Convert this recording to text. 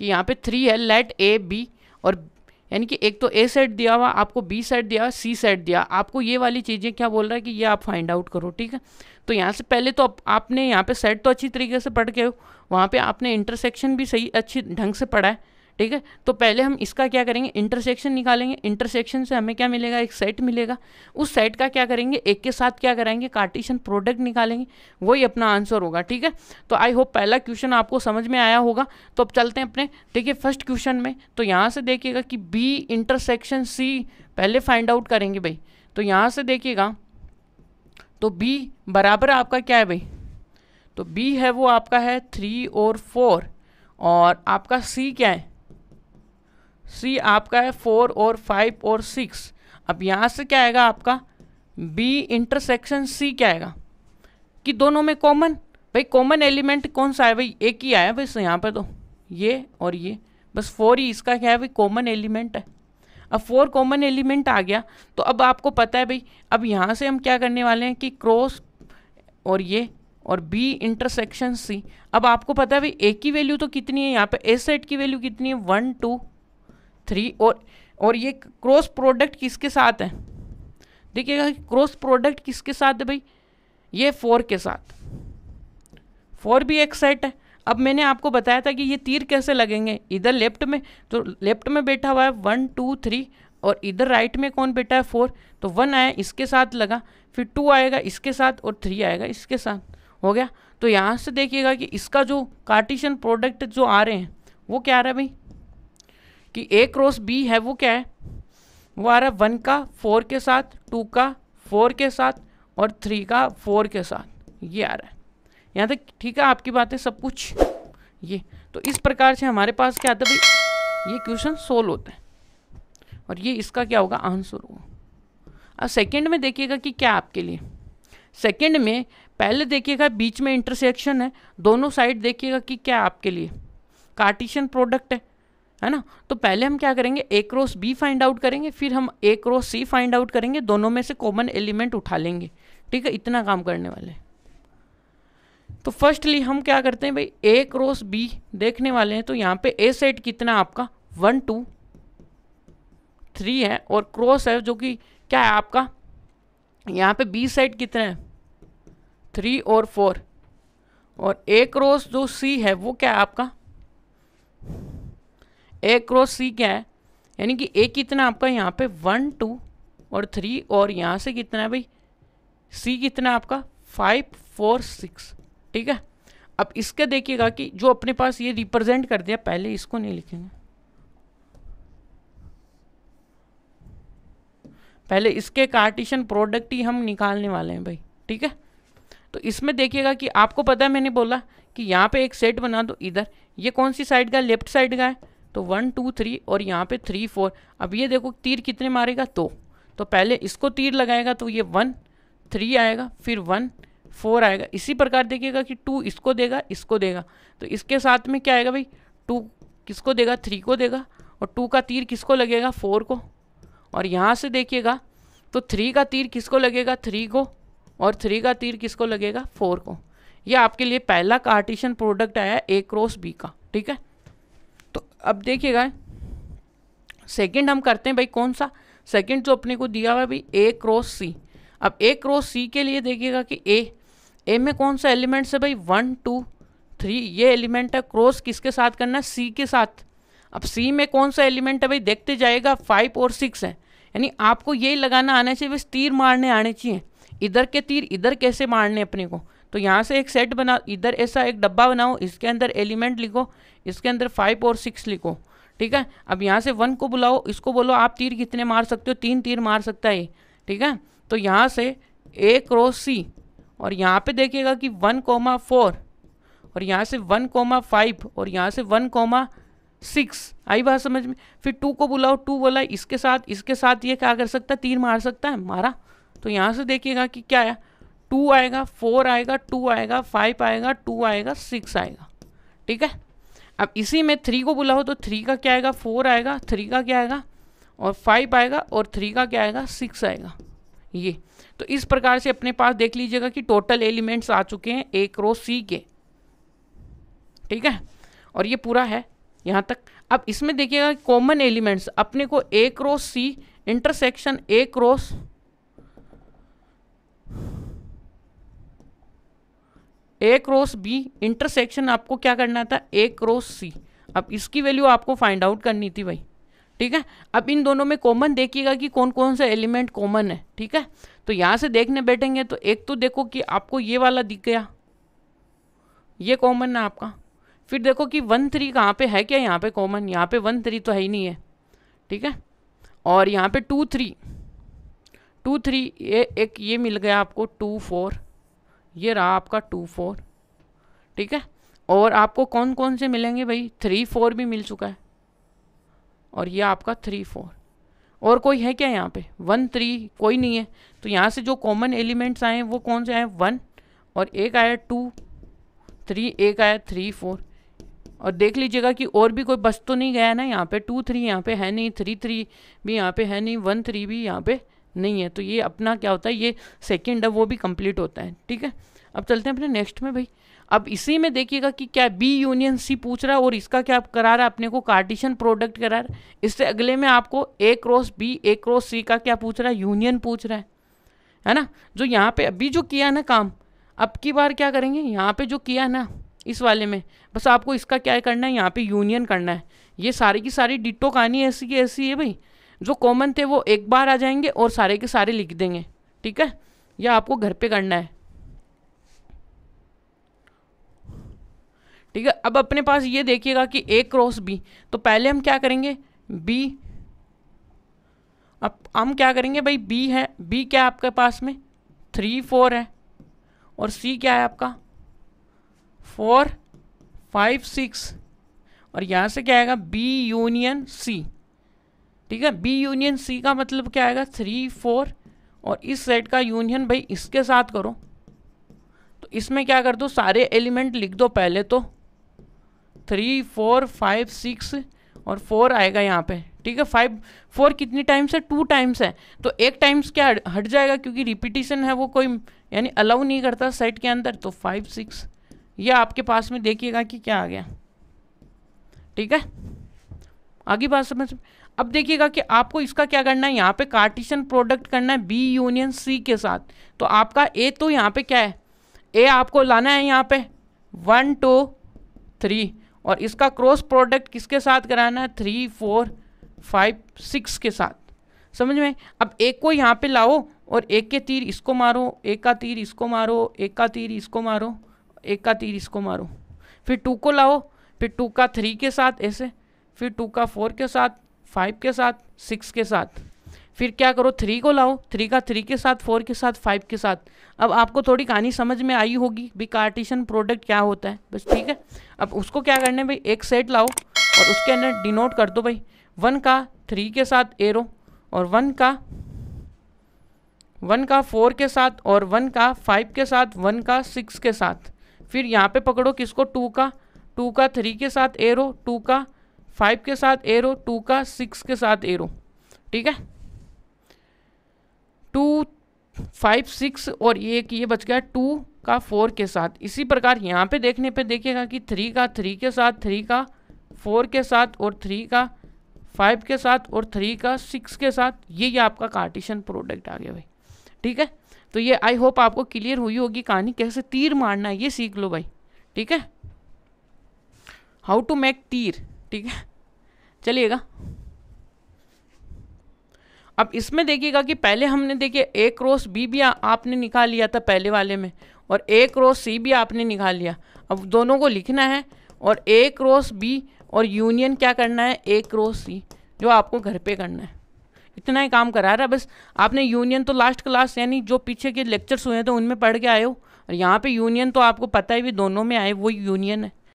कि यहाँ पे थ्री है लेट ए बी और यानी कि एक तो ए सेट दिया हुआ आपको बी सेट दिया हुआ सी सेट दिया आपको ये वाली चीज़ें क्या बोल रहा है कि ये आप फाइंड आउट करो ठीक है तो यहाँ से पहले तो आपने यहाँ पे सेट तो अच्छी तरीके से पढ़ के हो वहाँ पे आपने इंटरसेक्शन भी सही अच्छी ढंग से पढ़ा है ठीक है तो पहले हम इसका क्या करेंगे इंटरसेक्शन निकालेंगे इंटरसेक्शन से हमें क्या मिलेगा एक सेट मिलेगा उस सेट का क्या करेंगे एक के साथ क्या कराएंगे कार्टिशन प्रोडक्ट निकालेंगे वही अपना आंसर होगा ठीक है तो आई होप पहला क्वेश्चन आपको समझ में आया होगा तो अब चलते हैं अपने देखिए फर्स्ट क्वेश्चन में तो यहाँ से देखिएगा कि बी इंटरसेक्शन सी पहले फाइंड आउट करेंगे भाई तो यहाँ से देखिएगा तो बी बराबर आपका क्या है भाई तो बी है वो आपका है थ्री और फोर और आपका सी क्या है सी आपका है फोर और फाइव और सिक्स अब यहाँ से क्या आएगा आपका बी इंटरसेक्शन सी क्या आएगा कि दोनों में कॉमन भाई कॉमन एलिमेंट कौन सा है भाई एक ही आया बस यहाँ पर तो ये और ये बस फोर ही इसका क्या है भाई कॉमन एलिमेंट है अब फोर कॉमन एलिमेंट आ गया तो अब आपको पता है भाई अब यहाँ से हम क्या करने वाले हैं कि क्रॉस और ये और बी इंटरसेक्शन सी अब आपको पता है भाई ए की वैल्यू तो कितनी है यहाँ पे ए सेट की वैल्यू कितनी है वन टू थ्री और और ये क्रॉस प्रोडक्ट किसके साथ है देखिएगा क्रॉस प्रोडक्ट किसके साथ है भाई ये फोर के साथ फोर भी एक सेट है अब मैंने आपको बताया था कि ये तीर कैसे लगेंगे इधर लेफ्ट में तो लेफ्ट में बैठा हुआ है वन टू थ्री और इधर राइट में कौन बैठा है फोर तो वन आया इसके साथ लगा फिर टू आएगा इसके साथ और थ्री आएगा इसके साथ हो गया तो यहाँ से देखिएगा कि इसका जो कार्टिशन प्रोडक्ट जो आ रहे हैं वो क्या आ रहा है भाई कि ए क्रॉस बी है वो क्या है वो आ रहा है वन का फोर के साथ टू का फोर के साथ और थ्री का फोर के साथ ये आ रहा है यहाँ तक ठीक है आपकी बातें सब कुछ ये तो इस प्रकार से हमारे पास क्या आता है भाई ये क्वेश्चन सोल्व होता है और ये इसका क्या होगा आंसर होगा अब सेकेंड में देखिएगा कि क्या आपके लिए सेकेंड में पहले देखिएगा बीच में इंटरसेक्शन है दोनों साइड देखिएगा कि क्या आपके लिए कार्टिशन प्रोडक्ट है है ना तो पहले हम क्या करेंगे A cross B find out करेंगे फिर हम A cross C find out करेंगे दोनों में से कॉमन एलिमेंट उठा लेंगे ठीक है इतना काम करने वाले तो फर्स्टली हम क्या करते हैं भाई ए क्रॉस बी देखने वाले हैं तो यहाँ पे ए सेट कितना आपका वन टू थ्री है और क्रॉस है जो कि क्या है आपका यहाँ पे बी सेट कितना है थ्री और फोर और ए क्रॉस जो सी है वो क्या है आपका ए क्रॉस सी क्या है यानी कि ए कितना आपका यहाँ पे वन टू और थ्री और यहाँ से कितना है भाई सी कितना आपका फाइव फोर सिक्स ठीक है अब इसका देखिएगा कि जो अपने पास ये रिप्रेजेंट कर दिया पहले इसको नहीं लिखेंगे पहले इसके कार्टिशन प्रोडक्ट ही हम निकालने वाले हैं भाई ठीक है तो इसमें देखिएगा कि आपको पता है मैंने बोला कि यहाँ पे एक सेट बना दो इधर ये कौन सी साइड का लेफ्ट साइड का है तो वन टू थ्री और यहाँ पे थ्री फोर अब ये देखो तीर कितने मारेगा तो तो पहले इसको तीर लगाएगा तो ये वन थ्री आएगा फिर वन फोर आएगा इसी प्रकार देखिएगा कि टू इसको देगा इसको देगा तो इसके साथ में क्या आएगा भाई टू किसको देगा थ्री को देगा और टू का तीर किसको लगेगा फोर को और यहाँ से देखिएगा तो थ्री का तीर किसको लगेगा थ्री को और थ्री का तीर किसको लगेगा फोर को ये आपके लिए पहला कार्टिशन प्रोडक्ट आया ए क्रॉस बी का ठीक है अब देखिएगा सेकंड हम करते हैं भाई कौन सा सेकंड जो अपने को दिया हुआ भाई ए क्रॉस सी अब ए क्रॉस सी के लिए देखिएगा कि ए ए में कौन सा एलिमेंट है भाई वन टू थ्री ये एलिमेंट है क्रॉस किसके साथ करना है सी के साथ अब सी में कौन सा एलिमेंट है भाई देखते जाएगा फाइव और सिक्स है यानी आपको यही लगाना आना चाहिए बस तीर मारने आने चाहिए इधर के तीर इधर कैसे मारने अपने को तो यहाँ से एक सेट बना इधर ऐसा एक डब्बा बनाओ इसके अंदर एलिमेंट लिखो इसके अंदर फाइव और सिक्स लिखो ठीक है अब यहाँ से वन को बुलाओ इसको बोलो आप तीर कितने मार सकते हो तीन तीर मार सकता है ठीक है तो यहाँ से ए क्रॉस सी और यहाँ पे देखिएगा कि वन कोमा फोर और यहाँ से वन कोमा फाइव और यहाँ से वन कोमा सिक्स आई बात समझ में फिर टू को बुलाओ टू बोला इसके साथ इसके साथ ये क्या कर सकता है तीन मार सकता है मारा तो यहाँ से देखिएगा कि क्या है टू आएगा फोर आएगा टू आएगा फाइव आएगा टू आएगा सिक्स आएगा ठीक है अब इसी में थ्री को बुलाओ तो थ्री का क्या आएगा फोर आएगा थ्री का क्या आएगा और फाइव आएगा और थ्री का क्या आएगा सिक्स आएगा ये तो इस प्रकार से अपने पास देख लीजिएगा कि टोटल एलिमेंट्स आ चुके हैं एक रो सी के ठीक है और ये पूरा है यहाँ तक अब इसमें देखिएगा कॉमन एलिमेंट्स अपने को एक रो सी इंटरसेक्शन एक rows A cross B intersection आपको क्या करना था ए क्रॉस सी अब इसकी वैल्यू आपको फाइंड आउट करनी थी भाई ठीक है अब इन दोनों में कॉमन देखिएगा कि कौन कौन सा एलिमेंट कॉमन है ठीक है तो यहाँ से देखने बैठेंगे तो एक तो देखो कि आपको ये वाला दिख गया ये कॉमन है आपका फिर देखो कि वन थ्री कहाँ पर है क्या यहाँ पे कॉमन यहाँ पे वन थ्री तो है ही नहीं है ठीक है और यहाँ पे टू थ्री टू थ्री ये एक ये मिल गया आपको टू फोर ये रहा आपका टू फोर ठीक है और आपको कौन कौन से मिलेंगे भाई थ्री फोर भी मिल चुका है और ये आपका थ्री फोर और कोई है क्या यहाँ पे वन थ्री कोई नहीं है तो यहाँ से जो कॉमन एलिमेंट्स आए हैं वो कौन से आए वन और एक आया टू थ्री एक आया थ्री फोर और देख लीजिएगा कि और भी कोई बस तो नहीं गया ना यहाँ पे टू थ्री यहाँ पे है नहीं थ्री थ्री भी यहाँ पे है नहीं वन थ्री भी यहाँ पे नहीं है तो ये अपना क्या होता है ये सेकेंड है वो भी कंप्लीट होता है ठीक है अब चलते हैं अपने नेक्स्ट में भाई अब इसी में देखिएगा कि क्या बी यूनियन सी पूछ रहा है और इसका क्या करा रहा है अपने को कार्टिशन प्रोडक्ट करा रहा है इससे अगले में आपको A cross B A cross C का क्या पूछ रहा है यूनियन पूछ रहा है है ना जो यहाँ पे अभी जो किया ना काम अब की बार क्या करेंगे यहाँ पे जो किया ना इस वाले में बस आपको इसका क्या करना है यहाँ पे यूनियन करना है ये सारी की सारी डिटो कहानी ऐसी की ऐसी है भाई जो कॉमन थे वो एक बार आ जाएंगे और सारे के सारे लिख देंगे ठीक है या आपको घर पे करना है ठीक है अब अपने पास ये देखिएगा कि ए क्रॉस बी तो पहले हम क्या करेंगे बी अब हम क्या करेंगे भाई बी है बी क्या आपके पास में थ्री फोर है और सी क्या है आपका फोर फाइव सिक्स और यहाँ से क्या आएगा बी यूनियन सी ठीक है बी यूनियन सी का मतलब क्या आएगा थ्री फोर और इस सेट का यूनियन भाई इसके साथ करो तो इसमें क्या कर दो सारे एलिमेंट लिख दो पहले तो थ्री फोर फाइव सिक्स और फोर आएगा यहाँ पे ठीक है फाइव फोर कितनी टाइम्स है टू टाइम्स है तो एक टाइम्स क्या हट जाएगा क्योंकि रिपीटिशन है वो कोई यानी अलाउ नहीं करता सेट के अंदर तो फाइव सिक्स ये आपके पास में देखिएगा कि क्या आ गया ठीक है आगे बात समझ अब देखिएगा कि आपको इसका क्या करना है यहाँ पे कार्टिशन प्रोडक्ट करना है बी यूनियन सी के साथ तो आपका ए तो यहाँ पे क्या है ए आपको लाना है यहाँ पे वन टू थ्री और इसका क्रॉस प्रोडक्ट किसके साथ कराना है थ्री फोर फाइव सिक्स के साथ समझ में अब एक को यहाँ पे लाओ और एक के तीर इसको मारो एक का तीर इसको मारो एक का तीर इसको मारो एक का तीर इसको मारो फिर टू को लाओ फिर टू का थ्री के साथ ऐसे फिर टू का फोर के साथ फाइव के साथ सिक्स के साथ फिर क्या करो थ्री को लाओ थ्री का थ्री के साथ फोर के साथ फाइव के साथ अब आपको थोड़ी कहानी समझ में आई होगी भी कार्टिशन प्रोडक्ट क्या होता है बस ठीक है अब उसको क्या करना है भाई एक सेट लाओ और उसके अंदर डिनोट कर दो भाई वन का थ्री के साथ एरो और वन का वन का फोर के साथ और वन का फाइव के साथ वन का सिक्स के साथ फिर यहाँ पे पकड़ो किसको टू का टू का थ्री के साथ एरो टू का फाइव के साथ एरो टू का सिक्स के साथ एरो ठीक है टू फाइव सिक्स और ये ये बच गया टू का फोर के साथ इसी प्रकार यहाँ पे देखने पे देखिएगा कि थ्री का थ्री के साथ थ्री का फोर के साथ और थ्री का फाइव के साथ और थ्री का सिक्स के साथ ये ये आपका कार्टिशन प्रोडक्ट आ गया भाई ठीक है तो ये आई होप आपको क्लियर हुई होगी कहानी कैसे तीर मारना है ये सीख लो भाई ठीक है हाउ टू मेक तीर ठीक है चलिएगा अब इसमें देखिएगा कि पहले हमने देखिए ए क्रॉस बी भी आपने निकाल लिया था पहले वाले में और ए क्रॉस सी भी आपने निकाल लिया अब दोनों को लिखना है और ए क्रॉस बी और यूनियन क्या करना है ए क्रॉस सी जो आपको घर पे करना है इतना ही काम करा रहा है बस आपने यूनियन तो लास्ट क्लास यानी जो पीछे के लेक्चर्स हुए थे तो उनमें पढ़ के आए हो और यहाँ पे यूनियन तो आपको पता ही भी दोनों में आए वो यूनियन है